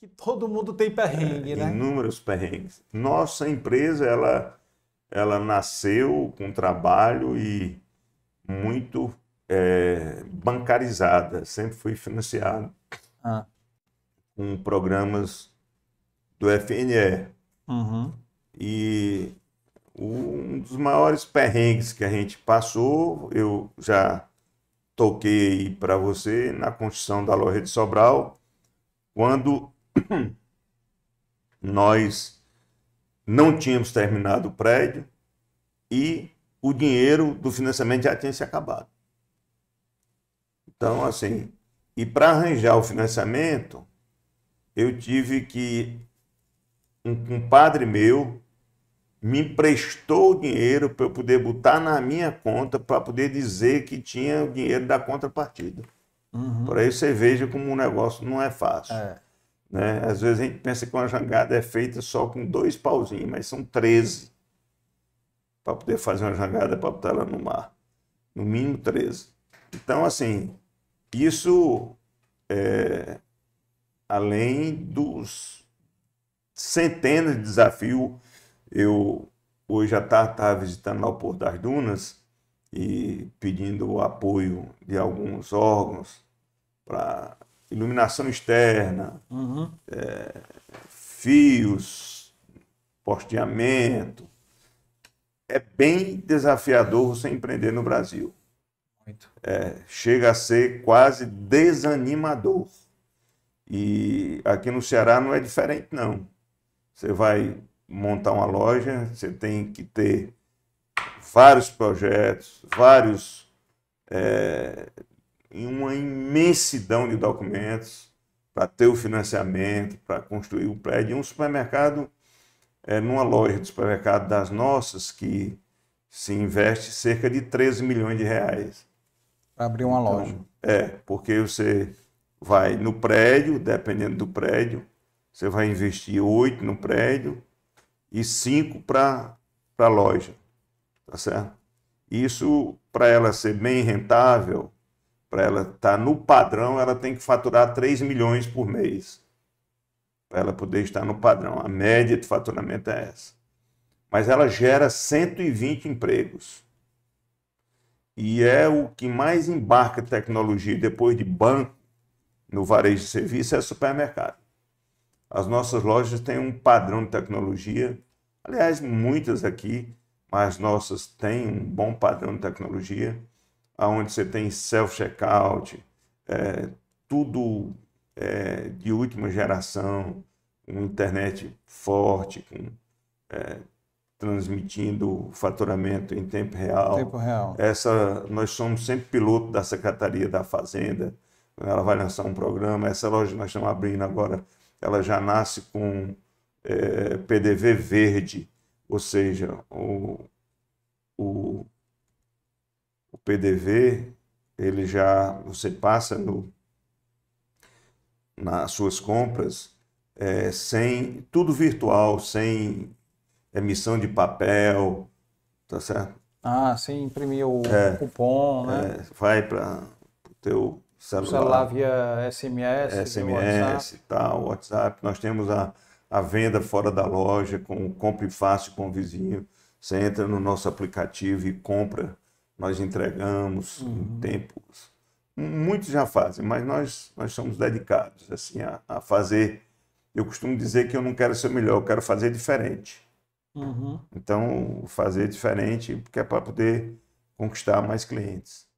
que todo mundo tem perrengue, é, né? Inúmeros perrengues. Nossa empresa, ela, ela nasceu com trabalho e muito é, bancarizada. Sempre fui financiado ah. com programas do FNE. Uhum. E um dos maiores perrengues que a gente passou, eu já toquei para você na construção da loja de Sobral, quando nós não tínhamos terminado o prédio e o dinheiro do financiamento já tinha se acabado. Então, assim, e para arranjar o financiamento, eu tive que. Um compadre meu me emprestou o dinheiro para eu poder botar na minha conta, para poder dizer que tinha o dinheiro da contrapartida. Uhum. Por aí você veja como o negócio não é fácil. É. Né? Às vezes a gente pensa que uma jangada é feita só com dois pauzinhos, mas são 13. Para poder fazer uma jangada para botar ela no mar. No mínimo 13. Então, assim, isso é, além dos centenas de desafios. Eu hoje à tarde estava visitando lá o Porto das Dunas e pedindo o apoio de alguns órgãos para iluminação externa, uhum. é, fios, posteamento. É bem desafiador você empreender no Brasil. É, chega a ser quase desanimador. E aqui no Ceará não é diferente, não. Você vai montar uma loja, você tem que ter vários projetos, vários é, em uma imensidão de documentos para ter o financiamento, para construir o prédio. Um supermercado, é, numa loja de supermercado das nossas, que se investe cerca de 13 milhões de reais. Para abrir uma então, loja. É, porque você vai no prédio, dependendo do prédio, você vai investir 8 no prédio e 5 para a loja. Tá certo? Isso, para ela ser bem rentável, para ela estar tá no padrão, ela tem que faturar 3 milhões por mês. Para ela poder estar no padrão. A média de faturamento é essa. Mas ela gera 120 empregos. E é o que mais embarca tecnologia depois de banco no varejo de serviço é supermercado. As nossas lojas têm um padrão de tecnologia, aliás, muitas aqui, mas nossas têm um bom padrão de tecnologia onde você tem self-checkout, é, tudo é, de última geração, uma internet forte, com, é, transmitindo faturamento em tempo real. tempo real. Essa, nós somos sempre piloto da Secretaria da Fazenda, ela vai lançar um programa. Essa loja que nós estamos abrindo agora, ela já nasce com é, PDV verde, ou seja, o, o PDV, ele já você passa no, nas suas compras é, sem tudo virtual, sem emissão de papel, tá certo? Ah, sem imprimir o é, cupom, né? É, vai para o teu celular. celular via SMS, SMS e tal, WhatsApp. Nós temos a, a venda fora da loja com compre fácil com o vizinho. Você entra no nosso aplicativo e compra nós entregamos uhum. em tempos. Muitos já fazem, mas nós, nós somos dedicados assim a, a, fazer. Eu costumo dizer que eu não quero ser melhor, eu quero fazer diferente. Uhum. Então, fazer diferente, porque é para poder conquistar mais clientes.